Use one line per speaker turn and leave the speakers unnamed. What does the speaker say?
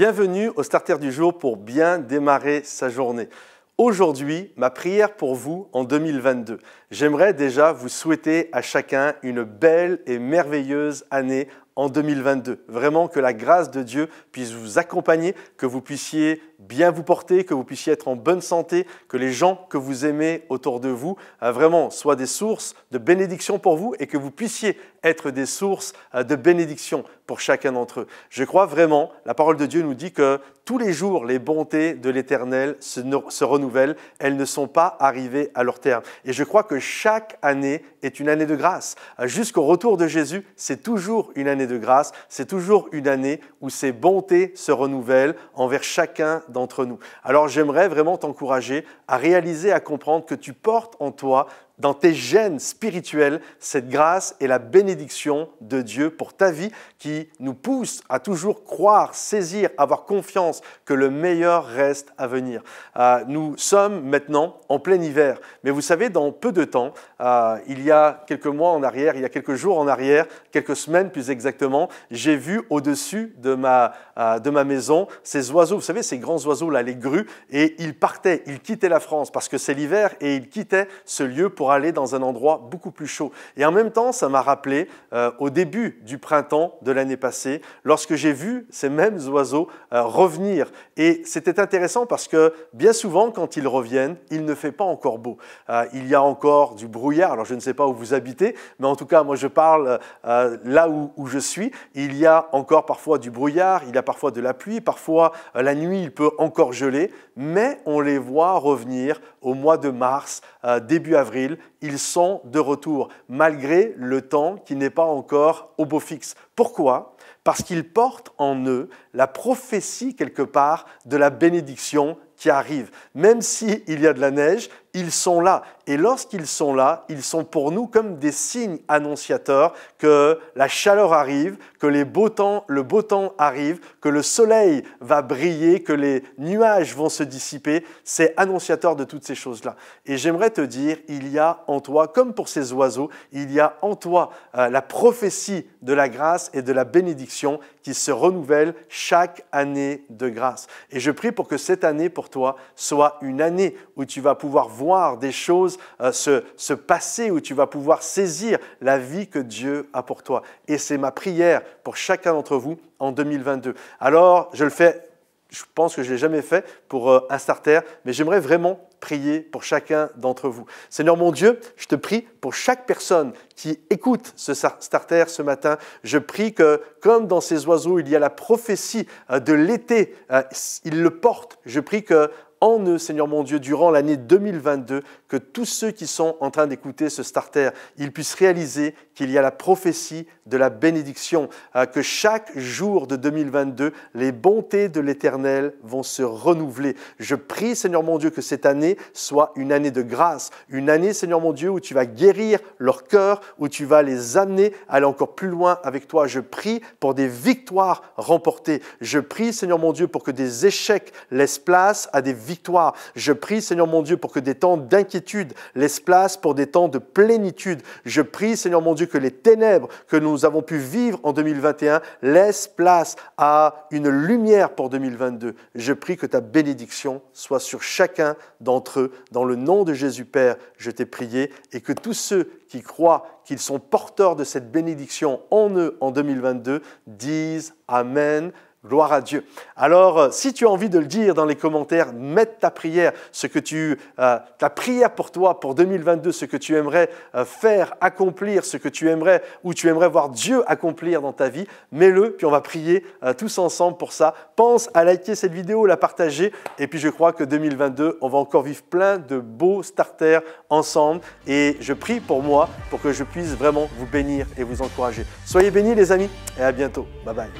Bienvenue au Starter du jour pour bien démarrer sa journée. Aujourd'hui, ma prière pour vous en 2022. J'aimerais déjà vous souhaiter à chacun une belle et merveilleuse année en 2022. Vraiment que la grâce de Dieu puisse vous accompagner, que vous puissiez bien vous porter, que vous puissiez être en bonne santé, que les gens que vous aimez autour de vous euh, vraiment soient des sources de bénédiction pour vous et que vous puissiez être des sources euh, de bénédiction pour chacun d'entre eux. Je crois vraiment, la parole de Dieu nous dit que tous les jours, les bontés de l'Éternel se, renouvellent, elles ne sont pas arrivées à leur terme. Et je crois que chaque année est une année de grâce. Euh, jusqu'au retour de Jésus, c'est toujours une année de grâce, c'est toujours une année où ces bontés se renouvellent envers chacun d'entre nous. Alors j'aimerais vraiment t'encourager à réaliser, à comprendre que tu portes en toi dans tes gènes spirituels cette grâce et la bénédiction de Dieu pour ta vie qui nous pousse à toujours croire, saisir, avoir confiance que le meilleur reste à venir. Euh, nous sommes maintenant en plein hiver, mais vous savez, dans peu de temps, euh, il y a quelques mois en arrière, il y a quelques jours en arrière, quelques semaines plus exactement, j'ai vu au-dessus de ma, euh, de ma maison ces oiseaux, vous savez, ces grands oiseaux là, les grues, et ils partaient, ils quittaient la France parce que c'est l'hiver et ils quittaient ce lieu pour aller dans un endroit beaucoup plus chaud. Et en même temps, ça m'a rappelé euh, au début du printemps de l'année passée, lorsque j'ai vu ces mêmes oiseaux euh, revenir. Et c'était intéressant parce que bien souvent, quand ils reviennent, il ne fait pas encore beau. Euh, il y a encore du brouillard. Alors je ne sais pas où vous habitez, mais en tout cas, moi je parle là où, où, je suis. Il y a encore parfois du brouillard, il y a parfois de la pluie, parfois la nuit il peut encore geler, mais on les voit revenir au mois de mars, début avril, ils sont de retour, malgré le temps qui n'est pas encore au beau fixe. Pourquoi Parce qu'ils portent en eux la prophétie quelque part de la bénédiction qui arrive. Même s'il y a de la neige, ils sont là. Et lorsqu'ils sont là, ils sont pour nous comme des signes annonciateurs que la chaleur arrive, que les beaux temps, le beau temps arrive, que le soleil va briller, que les nuages vont se dissiper. C'est annonciateur de toutes ces choses-là. Et j'aimerais te dire, il y a en toi, comme pour ces oiseaux, il y a en toi euh, la prophétie de la grâce et de la bénédiction qui se renouvelle chaque année de grâce. Et je prie pour que cette année pour toi soit une année où tu vas pouvoir voir des choses euh, se, se passer, où tu vas pouvoir saisir la vie que Dieu a pour toi. Et c'est ma prière pour chacun d'entre vous en 2022. Alors, je le fais je pense que je ne l'ai jamais fait pour un euh, starter, mais j'aimerais vraiment prier pour chacun d'entre vous. Seigneur mon Dieu, je te prie pour chaque personne qui écoute ce starter ce matin. Je prie que, comme dans ces oiseaux, il y a la prophétie euh, de l'été, il le porte, Je prie que en eux, Seigneur mon Dieu, durant l'année 2022, que tous ceux qui sont en train d'écouter ce starter, ils puissent réaliser qu'il y a la prophétie de la bénédiction, euh, que chaque jour de 2022, les bontés de l'Éternel vont se renouveler. Je prie, Seigneur mon Dieu, que cette année soit une année de grâce, une année, Seigneur mon Dieu, où tu vas guérir leur cœur, où tu vas les amener à aller encore plus loin avec toi. Je prie pour des victoires remportées. Je prie, Seigneur mon Dieu, pour que des échecs laissent place à des victoires victoire. Je prie, Seigneur mon Dieu, pour que des temps d'inquiétude laissent place pour des temps de plénitude. Je prie, Seigneur mon Dieu, que les ténèbres que nous avons pu vivre en 2021 laissent place à une lumière pour 2022. Je prie que ta bénédiction soit sur chacun d'entre eux. Dans le nom de Jésus Père, je t'ai prié et que tous ceux qui croient qu'ils sont porteurs de cette bénédiction en eux en 2022 disent Amen. Gloire à Dieu. Alors, euh, si tu as envie de le dire dans les commentaires, mets ta prière, ce que tu, euh, ta prière pour toi, pour 2022, ce que tu aimerais euh, faire, accomplir, ce que tu aimerais ou tu aimerais voir Dieu accomplir dans ta vie, mets-le, puis on va prier tous ensemble pour ça. Pense à liker cette vidéo, la partager, et puis je crois que 2022, on va encore vivre plein de beaux starters ensemble, et je prie pour moi, pour que je puisse vraiment vous bénir et vous encourager. Soyez bénis les amis, et à bientôt. Bye bye.